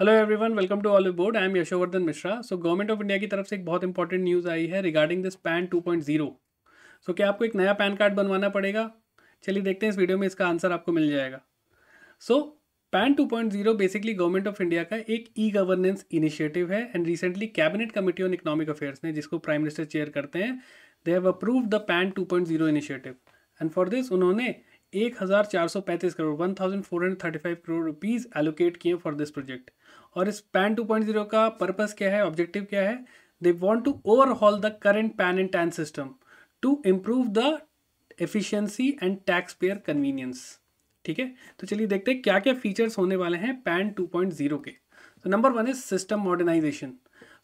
Hello everyone welcome to aboard I am Yashovardhan Mishra so government of India की तरफ से एक बहुत इंपॉर्टेंट न्यूज़ आई है रिगार्डिंग दिस पैन 2.0 सो क्या आपको एक नया पैन कार्ड बनवाना पड़ेगा चलिए देखते हैं इस वीडियो में इसका आंसर आपको मिल जाएगा so PAN 2.0 basically government of India का एक ई गवर्नेंस इनिशिएटिव है and recently cabinet committee on economic affairs ने जिसको प्राइम मिनिस्टर चेयर करते हैं they have approve the PAN 2.0 initiative and for this उन्होंने एक हज़ार चार सौ पैंतीस crore one thousand four hundred thirty five crore rupees allocate किए फॉर दिस प्रोजेक्ट और इस पैन टू पॉइंट जीरो का पर्पज़ क्या है ऑब्जेक्टिव क्या है they want to overall the current PAN and TAN system to improve the efficiency and tax payer convenience ठीक है तो चलिए देखते हैं क्या क्या फीचर्स होने वाले हैं पैन टू पॉइंट जीरो के तो number one is system modernization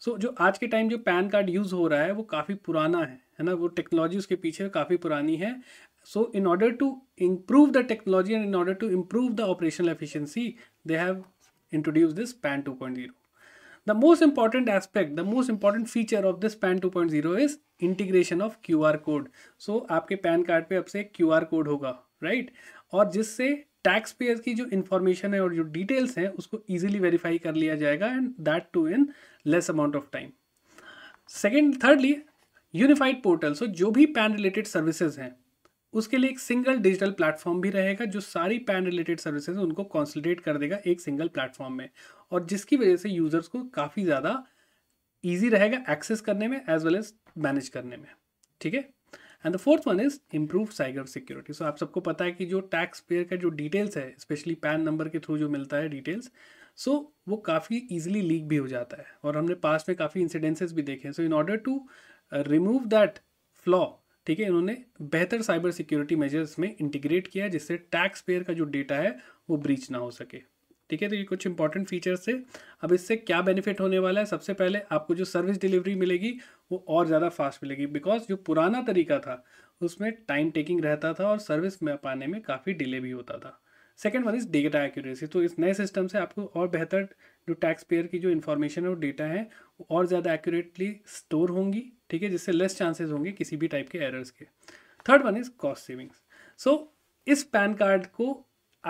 so जो आज के टाइम जो पैन कार्ड यूज़ हो रहा है वो काफ़ी पुराना है है ना वो टेक्नोलॉजी उसके पीछे काफ़ी पुरानी है So in order to improve the technology and in order to improve the operational efficiency, they have introduced this PAN 2.0. The most important aspect, the most important feature of this PAN 2.0 is integration of qr code so aapke pan card pe ab se qr code hoga right? aur jisse tax payer की जो information है और जो details हैं उसको easily verify कर लिया जाएगा and that too in less amount of time second thirdly unified portal so जो भी पैन रिलेटेड सर्विसेज हैं उसके लिए एक सिंगल डिजिटल प्लेटफॉर्म भी रहेगा जो सारी पैन रिलेटेड सर्विसेज उनको कॉन्सल्टेट कर देगा एक सिंगल प्लेटफॉर्म में और जिसकी वजह से यूज़र्स को काफ़ी ज़्यादा ईजी रहेगा एक्सेस करने में एज वेल एज मैनेज करने में ठीक है and the fourth one is improve cyber security so आप सबको पता है कि जो टैक्स पेयर का जो डिटेल्स है स्पेशली पैन नंबर के थ्रू जो मिलता है डिटेल्स सो so, वो काफ़ी ईजिली लीक भी हो जाता है और हमने पास में काफ़ी इंसिडेंसेस भी देखे हैं so in order to remove that flaw ठीक है इन्होंने बेहतर साइबर सिक्योरिटी मेजर्स में इंटीग्रेट किया जिससे टैक्स पेयर का जो डेटा है वो ब्रीच ना हो सके ठीक है तो ये कुछ इंपॉर्टेंट फीचर्स थे अब इससे क्या बेनिफिट होने वाला है सबसे पहले आपको जो सर्विस डिलीवरी मिलेगी वो और ज़्यादा फास्ट मिलेगी बिकॉज जो पुराना तरीका था उसमें टाइम टेकिंग रहता था और सर्विस में पाने में काफ़ी डिले भी होता था second one is data accuracy तो इस नए सिस्टम से आपको और बेहतर जो टैक्स पेयर की जो इन्फॉर्मेशन और डेटा है वो और ज़्यादा एक्यूरेटली स्टोर होंगी ठीक है जिससे लेस चांसेस होंगे किसी भी टाइप के एरर्स के third one is cost savings so इस पैन कार्ड को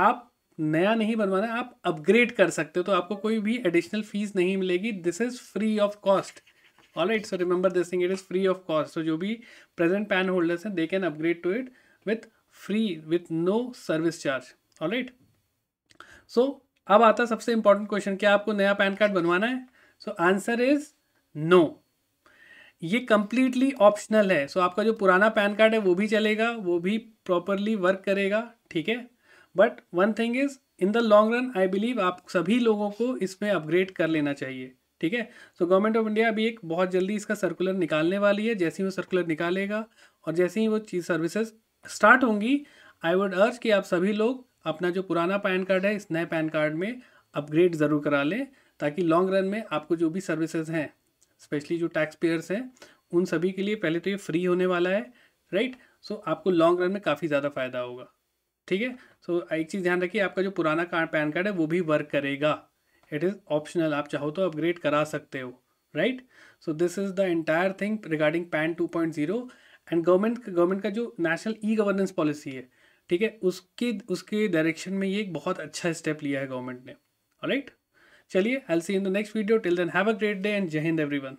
आप नया नहीं बनवाना आप अपग्रेड कर सकते हो तो आपको कोई भी एडिशनल फीस नहीं मिलेगी this is free of cost all right so remember this thing it is free of cost so जो भी प्रेजेंट पैन होल्डर्स हैं they can upgrade to it with free with no service charge all right so अब आता सबसे important question क्या आपको नया pan card बनवाना है सो आंसर इज नो ये कम्प्लीटली ऑप्शनल है सो so, आपका जो पुराना पैन कार्ड है वो भी चलेगा वो भी प्रॉपरली वर्क करेगा ठीक है but one thing is in the long run I believe आप सभी लोगों को इसमें अपग्रेड कर लेना चाहिए ठीक है सो गवर्नमेंट ऑफ इंडिया अभी एक बहुत जल्दी इसका सर्कुलर निकालने वाली है जैसे ही वो सर्कुलर निकालेगा और जैसे ही वो चीज़ सर्विसेज स्टार्ट होंगी आई वुड अर्ज कि आप सभी लोग अपना जो पुराना पैन कार्ड है इस नए पैन कार्ड में अपग्रेड ज़रूर करा लें ताकि लॉन्ग रन में आपको जो भी सर्विसेज हैं स्पेशली जो टैक्स पेयर्स हैं उन सभी के लिए पहले तो ये फ्री होने वाला है राइट सो so, आपको लॉन्ग रन में काफ़ी ज़्यादा फ़ायदा होगा ठीक है सो so, एक चीज़ ध्यान रखिए आपका जो पुराना कार्ड पैन कार्ड है वो भी वर्क करेगा इट इज़ ऑप्शनल आप चाहो तो अपग्रेड करा सकते हो right so this is the entire thing regarding PAN two point zero and government government का जो नेशनल ई गवर्नेंस पॉलिसी है ठीक है उसके उसके डायरेक्शन में ये एक बहुत अच्छा स्टेप लिया है गवर्नमेंट ने राइट right? चलिए I see in the next video till then have a great day and Jai Hind everyone